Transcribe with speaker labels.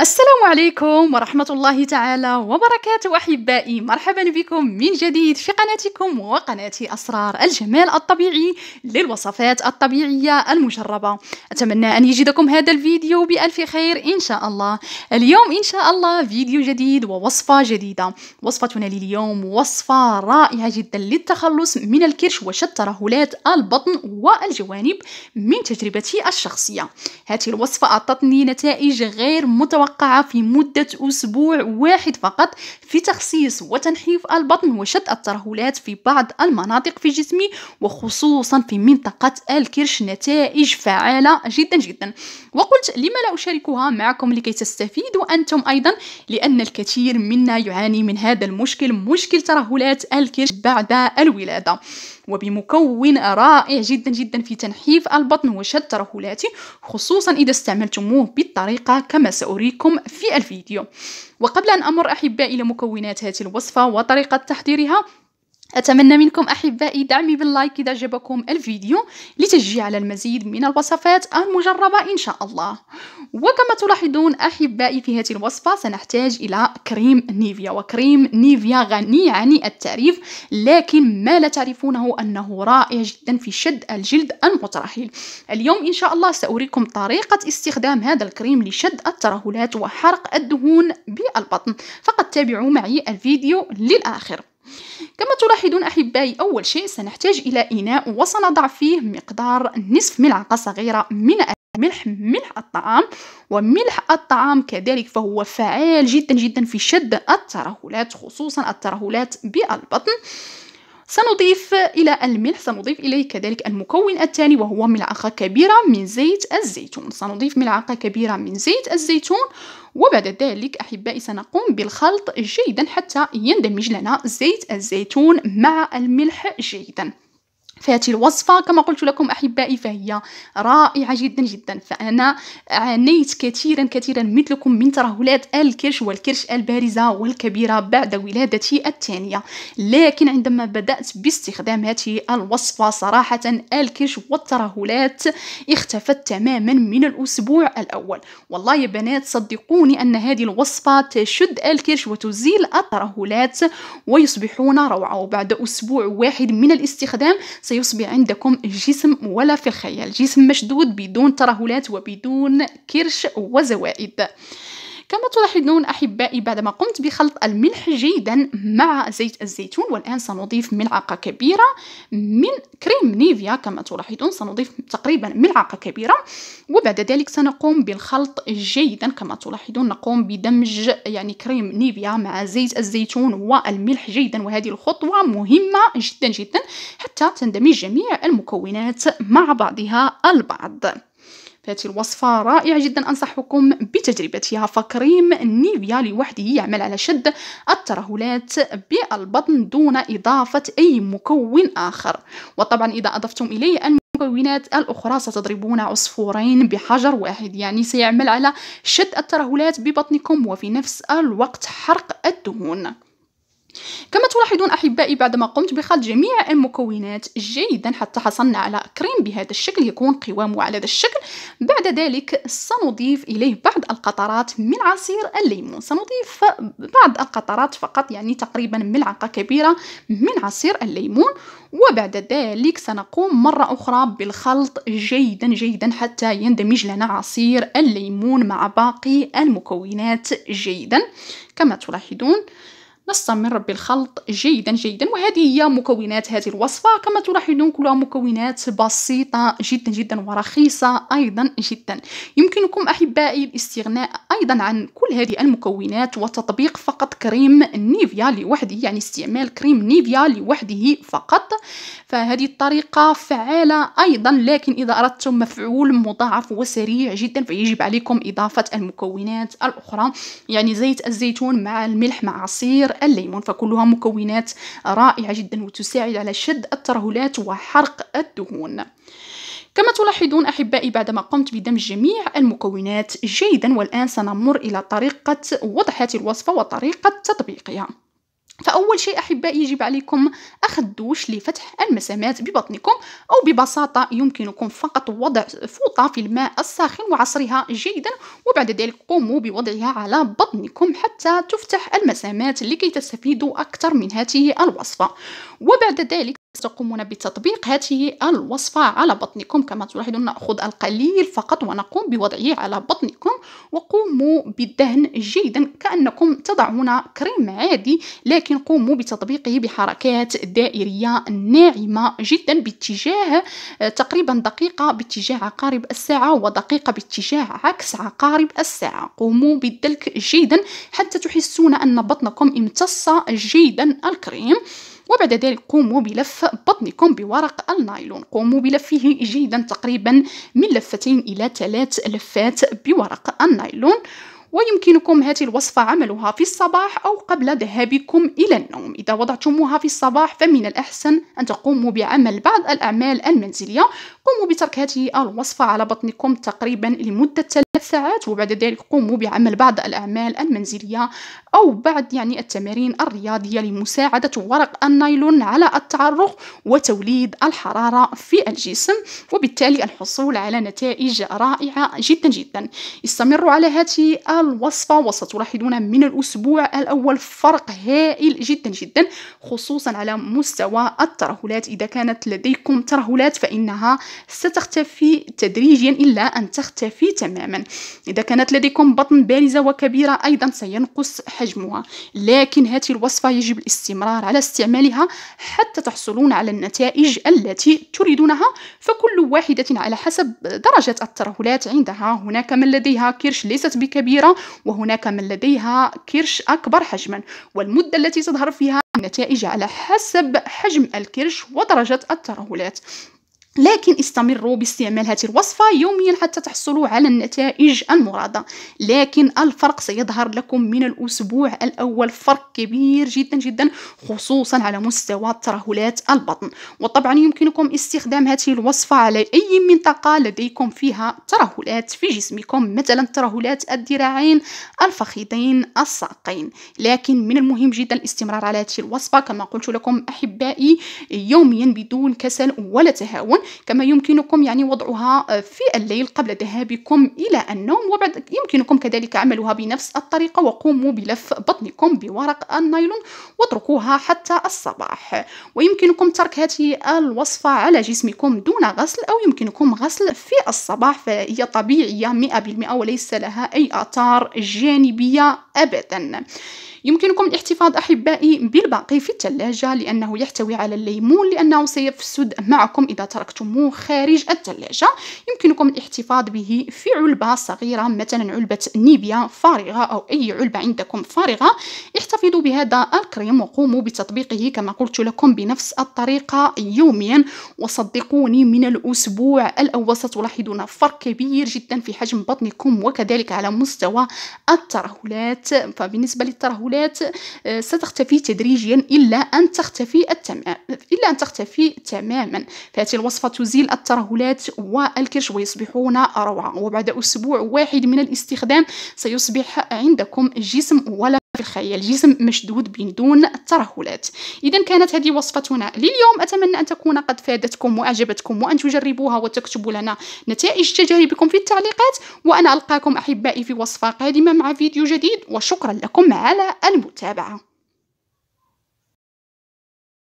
Speaker 1: السلام عليكم ورحمة الله تعالى وبركاته أحبائي مرحبا بكم من جديد في قناتكم وقناة أسرار الجمال الطبيعي للوصفات الطبيعية المجربة أتمنى أن يجدكم هذا الفيديو بألف خير إن شاء الله اليوم إن شاء الله فيديو جديد ووصفة جديدة وصفتنا لليوم وصفة رائعة جدا للتخلص من الكرش وشتى رهولات البطن والجوانب من تجربتي الشخصية هذه الوصفة أعطتني نتائج غير متوقعة المتوقعة في مدة أسبوع واحد فقط في تخصيص وتنحيف البطن وشد الترهلات في بعض المناطق في جسمي وخصوصا في منطقة الكرش نتائج فعالة جدا جدا وقلت لما لا أشاركها معكم لكي تستفيدوا أنتم أيضا لأن الكثير منا يعاني من هذا المشكل مشكل ترهلات الكرش بعد الولادة وبمكون رائع جدا جدا في تنحيف البطن وشد ترهلاته خصوصا إذا استعملتموه بالطريقة كما سأريكم في الفيديو وقبل أن أمر أحبائي إلى مكونات هذه الوصفة وطريقة تحضيرها أتمنى منكم أحبائي دعمي باللايك إذا عجبكم الفيديو لتشجيع على المزيد من الوصفات المجربة إن شاء الله وكما تلاحظون أحبائي في هذه الوصفة سنحتاج إلى كريم نيفيا وكريم نيفيا غني عن التعريف لكن ما لا تعرفونه أنه رائع جدا في شد الجلد المترهل اليوم إن شاء الله سأريكم طريقة استخدام هذا الكريم لشد الترهلات وحرق الدهون بالبطن فقد تابعوا معي الفيديو للآخر كما تلاحظون أحبائي أول شيء سنحتاج إلى إناء وسنضع فيه مقدار نصف ملعقة صغيرة من ملح ملح الطعام وملح الطعام كذلك فهو فعال جدا جدا في شد الترهلات خصوصا الترهلات بالبطن سنضيف إلى الملح سنضيف إليه كذلك المكون الثاني وهو ملعقة كبيرة من زيت الزيتون سنضيف ملعقة كبيرة من زيت الزيتون وبعد ذلك أحبائي سنقوم بالخلط جيدا حتى يندمج لنا زيت الزيتون مع الملح جيدا فهذه الوصفة كما قلت لكم أحبائي فهي رائعة جدا جدا فأنا عانيت كثيرا كثيرا مثلكم من ترهلات الكرش والكرش البارزة والكبيرة بعد ولادتي الثانية لكن عندما بدأت باستخدام هذه الوصفة صراحة الكرش والترهلات اختفت تماما من الأسبوع الأول والله يا بنات صدقوني أن هذه الوصفة تشد الكرش وتزيل الترهلات ويصبحون روعة وبعد أسبوع واحد من الاستخدام سيصبح عندكم جسم ولا في الخيال جسم مشدود بدون ترهلات وبدون كرش وزوائد كما تلاحظون أحبائي بعدما قمت بخلط الملح جيدا مع زيت الزيتون والآن سنضيف ملعقة كبيرة من كريم نيفيا كما تلاحظون سنضيف تقريبا ملعقة كبيرة وبعد ذلك سنقوم بالخلط جيدا كما تلاحظون نقوم بدمج يعني كريم نيفيا مع زيت الزيتون والملح جيدا وهذه الخطوة مهمة جدا جدا حتى تندمج جميع المكونات مع بعضها البعض فهذه الوصفة رائعة جدا أنصحكم بتجربتها فكريم نيفيا لوحده يعمل على شد الترهلات بالبطن دون إضافة أي مكون آخر وطبعا إذا أضفتم إليه المكونات الأخرى ستضربون عصفورين بحجر واحد يعني سيعمل على شد الترهلات ببطنكم وفي نفس الوقت حرق الدهون كما تلاحظون أحبائي بعدما قمت بخلط جميع المكونات جيدا حتى حصلنا على كريم بهذا الشكل يكون قوامه على هذا الشكل بعد ذلك سنضيف إليه بعض القطرات من عصير الليمون سنضيف بعض القطرات فقط يعني تقريبا ملعقة كبيرة من عصير الليمون وبعد ذلك سنقوم مرة أخرى بالخلط جيدا جيدا حتى يندمج لنا عصير الليمون مع باقي المكونات جيدا كما تلاحظون نصا من ربي الخلط جيدا جيدا وهذه هي مكونات هذه الوصفة كما تلاحظون كلها مكونات بسيطة جدا جدا ورخيصة أيضا جدا يمكنكم أحبائي الاستغناء أيضا عن كل هذه المكونات وتطبيق فقط كريم نيفيا لوحده يعني استعمال كريم نيفيا لوحده فقط فهذه الطريقة فعالة أيضا لكن إذا أردتم مفعول مضاعف وسريع جدا فيجب عليكم إضافة المكونات الأخرى يعني زيت الزيتون مع الملح مع عصير الخمر الليمون فكلها مكونات رائعة جدا وتساعد على شد الترهلات وحرق الدهون كما تلاحظون أحبائي بعدما قمت بدمج جميع المكونات جيدا والآن سنمر إلى طريقة وضحات الوصفة وطريقة تطبيقها فأول شيء أحبائي يجب عليكم أخذ دوش لفتح المسامات ببطنكم أو ببساطة يمكنكم فقط وضع فوطة في الماء الساخن وعصرها جيدا وبعد ذلك قوموا بوضعها على بطنكم حتى تفتح المسامات لكي تستفيدوا أكثر من هذه الوصفة وبعد ذلك تقومون بتطبيق هذه الوصفة على بطنكم كما تلاحظون نأخذ القليل فقط ونقوم بوضعه على بطنكم وقوموا بالدهن جيدا كأنكم تضعون كريم عادي لكن قوموا بتطبيقه بحركات دائرية ناعمة جدا باتجاه آه، تقريبا دقيقة باتجاه عقارب الساعة ودقيقة باتجاه عكس عقارب الساعة قوموا بالدلك جيدا حتى تحسون أن بطنكم امتص جيدا الكريم وبعد ذلك قوموا بلف بطنكم بورق النايلون قوموا بلفه جيدا تقريبا من لفتين إلى ثلاث لفات بورق النايلون ويمكنكم هذه الوصفة عملها في الصباح أو قبل ذهابكم إلى النوم إذا وضعتموها في الصباح فمن الأحسن أن تقوموا بعمل بعض الأعمال المنزلية قوموا بترك هذه الوصفة على بطنكم تقريبا لمدة ثلاث ساعات وبعد ذلك قوموا بعمل بعض الأعمال المنزلية أو بعض يعني التمارين الرياضية لمساعدة ورق النايلون على التعرق وتوليد الحرارة في الجسم وبالتالي الحصول على نتائج رائعة جدا جدا استمروا على هذه الوصفة وستلاحظون من الأسبوع الأول فرق هائل جدا جدا خصوصا على مستوى الترهلات إذا كانت لديكم ترهلات فإنها ستختفي تدريجيا إلا أن تختفي تماما إذا كانت لديكم بطن بارزة وكبيرة أيضا سينقص حجمها لكن هذه الوصفة يجب الاستمرار على استعمالها حتى تحصلون على النتائج التي تريدونها فكل واحدة على حسب درجة الترهلات عندها هناك من لديها كرش ليست بكبيرة وهناك من لديها كرش أكبر حجما والمدة التي تظهر فيها النتائج على حسب حجم الكرش ودرجة الترهلات لكن استمروا باستعمال هذه الوصفة يوميا حتى تحصلوا على النتائج المرادة لكن الفرق سيظهر لكم من الأسبوع الأول فرق كبير جدا جدا خصوصا على مستوى ترهلات البطن وطبعا يمكنكم استخدام هذه الوصفة على أي منطقة لديكم فيها ترهلات في جسمكم مثلا ترهلات الذراعين الفخذين الساقين لكن من المهم جدا الاستمرار على هذه الوصفة كما قلت لكم أحبائي يوميا بدون كسل ولا تهاون كما يمكنكم يعني وضعها آه، في الليل قبل ذهابكم إلى النوم وبعد يمكنكم كذلك عملها بنفس الطريقة وقوموا بلف بطنكم بورق النايلون واتركوها حتى الصباح ويمكنكم ترك هذه الوصفة على جسمكم دون غسل أو يمكنكم غسل في الصباح فهي طبيعية 100% وليس لها أي آثار جانبية أبدا يمكنكم الاحتفاظ أحبائي بالباقي في الثلاجة لأنه يحتوي على الليمون لأنه سيفسد معكم إذا تركتم تركتموه خارج الثلاجة يمكنكم الاحتفاظ به في علبة صغيرة مثلا علبة نيبيا فارغة أو أي علبة عندكم فارغة احتفظوا بهذا الكريم وقوموا بتطبيقه كما قلت لكم بنفس الطريقة يوميا وصدقوني من الأسبوع الأول ستلاحظون فرق كبير جدا في حجم بطنكم وكذلك على مستوى الترهلات فبالنسبة للترهلات آه، ستختفي تدريجيا إلا أن تختفي التمام إلا أن تختفي تماما فهذه الوصفة فتزيل الترهلات والكرش ويصبحون روعة وبعد أسبوع واحد من الاستخدام سيصبح عندكم جسم ولا في الخيال جسم مشدود بدون ترهلات اذا كانت هذه وصفتنا لليوم اتمنى ان تكون قد فادتكم واعجبتكم وان تجربوها وتكتبوا لنا نتائج تجاربكم في التعليقات وانا القاكم احبائي في وصفه قادمه مع فيديو جديد وشكرا لكم على المتابعه